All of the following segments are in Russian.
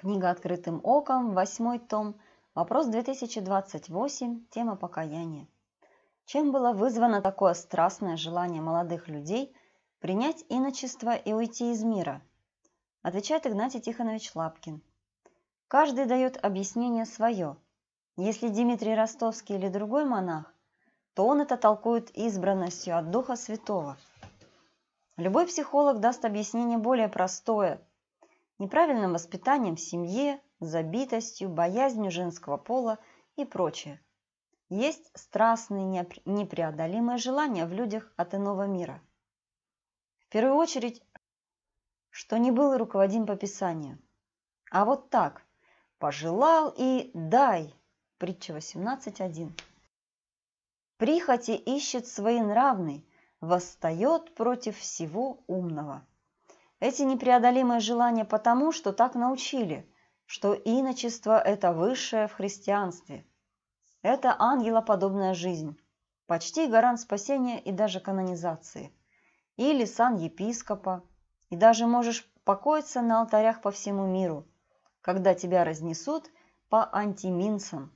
Книга «Открытым оком», восьмой том, вопрос 2028, тема покаяния. Чем было вызвано такое страстное желание молодых людей принять иночество и уйти из мира? Отвечает Игнатий Тихонович Лапкин. Каждый дает объяснение свое. Если Дмитрий Ростовский или другой монах, то он это толкует избранностью от Духа Святого. Любой психолог даст объяснение более простое, неправильным воспитанием в семье, забитостью, боязнью женского пола и прочее. Есть страстные непреодолимые желания в людях от иного мира. В первую очередь, что не был руководим по Писанию. А вот так – пожелал и дай, притча 18.1. Прихоти ищет своенравный, восстает против всего умного. Эти непреодолимые желания потому, что так научили, что иночество – это высшее в христианстве. Это ангелоподобная жизнь, почти гарант спасения и даже канонизации. Или сан епископа, и даже можешь покоиться на алтарях по всему миру, когда тебя разнесут по антиминцам.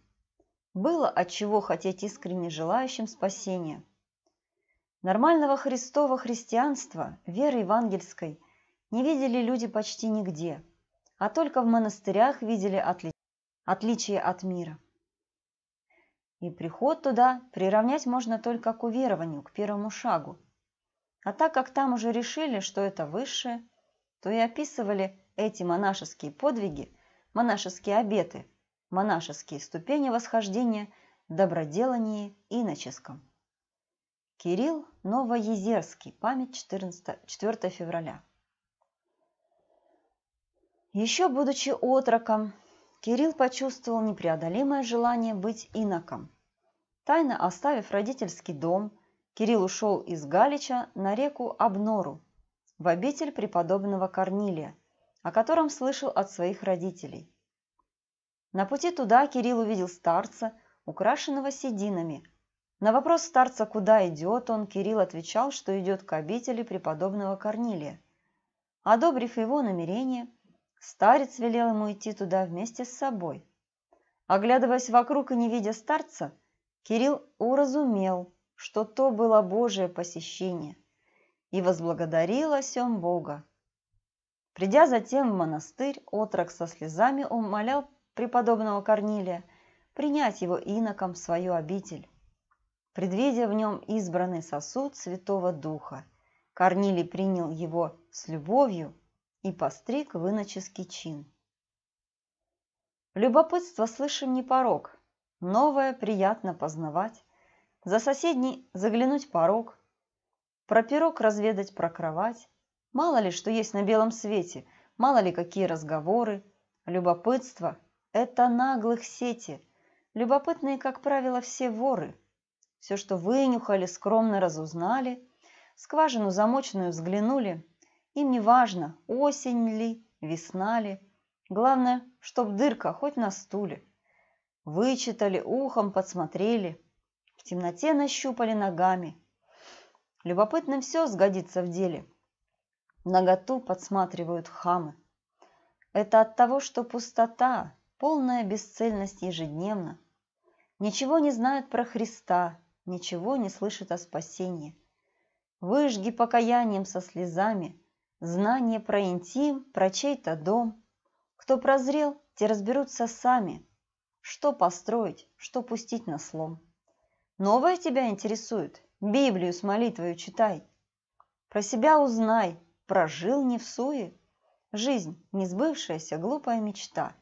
Было от чего хотеть искренне желающим спасения. Нормального Христова христианства, веры евангельской, не видели люди почти нигде, а только в монастырях видели отли... отличие от мира. И приход туда приравнять можно только к уверованию, к первому шагу. А так как там уже решили, что это высшее, то и описывали эти монашеские подвиги, монашеские обеты, монашеские ступени восхождения в доброделании иноческом. Кирилл Новоезерский. Память 14, 4 февраля. Еще будучи отроком, Кирилл почувствовал непреодолимое желание быть иноком. Тайно оставив родительский дом, Кирилл ушел из Галича на реку Обнору, в обитель преподобного Корнилия, о котором слышал от своих родителей. На пути туда Кирилл увидел старца, украшенного сединами. На вопрос старца, куда идет он, Кирилл отвечал, что идет к обители преподобного Корнилия. Одобрив его намерение, Старец велел ему идти туда вместе с собой. Оглядываясь вокруг и не видя старца, Кирилл уразумел, что то было Божие посещение, и возблагодарил о сем Бога. Придя затем в монастырь, отрок со слезами умолял преподобного Корнилия принять его иноком в свою обитель, предвидя в нем избранный сосуд Святого Духа. Корнилий принял его с любовью и постриг в иноческий чин. Любопытство, слышим, не порог, новое приятно познавать, за соседний заглянуть порог, про пирог разведать, про кровать, мало ли, что есть на белом свете, мало ли, какие разговоры, любопытство – это наглых сети, любопытные, как правило, все воры. Все, что вынюхали, скромно разузнали, скважину замочную взглянули – им не важно, осень ли, весна ли. Главное, чтоб дырка хоть на стуле. Вычитали, ухом подсмотрели, в темноте нащупали ногами. Любопытным все сгодится в деле. Наготу подсматривают хамы. Это от того, что пустота, полная бесцельность ежедневно. Ничего не знают про Христа, ничего не слышат о спасении. Выжги покаянием со слезами – знание про интим, про чей-то дом. Кто прозрел, те разберутся сами, что построить, что пустить на слом. Новое тебя интересует, Библию с молитвою читай. Про себя узнай, прожил не в суе. Жизнь – не сбывшаяся глупая мечта.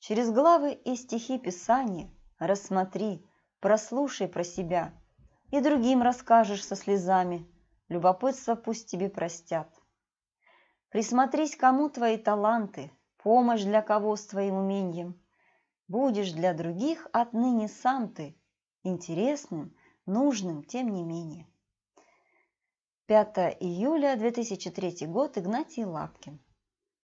Через главы и стихи Писания рассмотри, прослушай про себя. И другим расскажешь со слезами, любопытство пусть тебе простят. Присмотрись, кому твои таланты, помощь для кого с твоим умением. Будешь для других отныне сам ты, интересным, нужным, тем не менее. 5 июля 2003 год, Игнатий Лапкин.